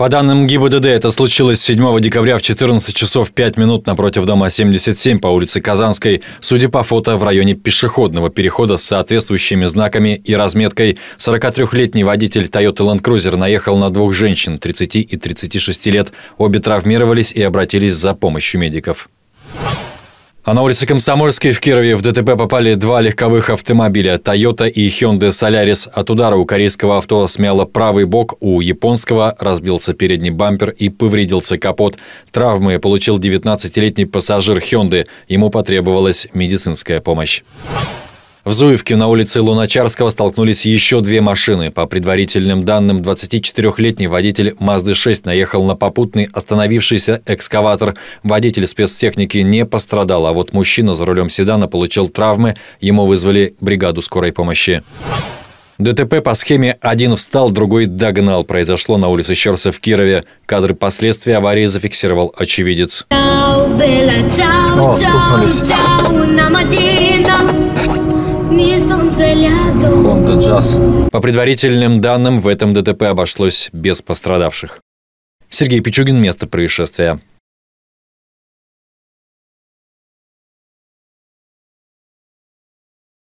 По данным ГИБДД, это случилось 7 декабря в 14 часов 5 минут напротив дома 77 по улице Казанской, судя по фото, в районе пешеходного перехода с соответствующими знаками и разметкой. 43-летний водитель Toyota Land Cruiser наехал на двух женщин 30 и 36 лет. Обе травмировались и обратились за помощью медиков. А на улице Комсомольской в Кирове в ДТП попали два легковых автомобиля Toyota и Hyundai Solaris. От удара у корейского авто смяло правый бок, у японского разбился передний бампер и повредился капот. Травмы получил 19-летний пассажир Hyundai. Ему потребовалась медицинская помощь. В Зуевке на улице Луначарского столкнулись еще две машины. По предварительным данным, 24-летний водитель «Мазды-6» наехал на попутный остановившийся экскаватор. Водитель спецтехники не пострадал, а вот мужчина за рулем седана получил травмы. Ему вызвали бригаду скорой помощи. ДТП по схеме «один встал, другой догнал» произошло на улице Щерса в Кирове. Кадры последствий аварии зафиксировал очевидец. О, а, стукнулись. команды «Джаз». По предварительным данным, в этом ДТП обошлось без пострадавших. Сергей Пичугин, место происшествия.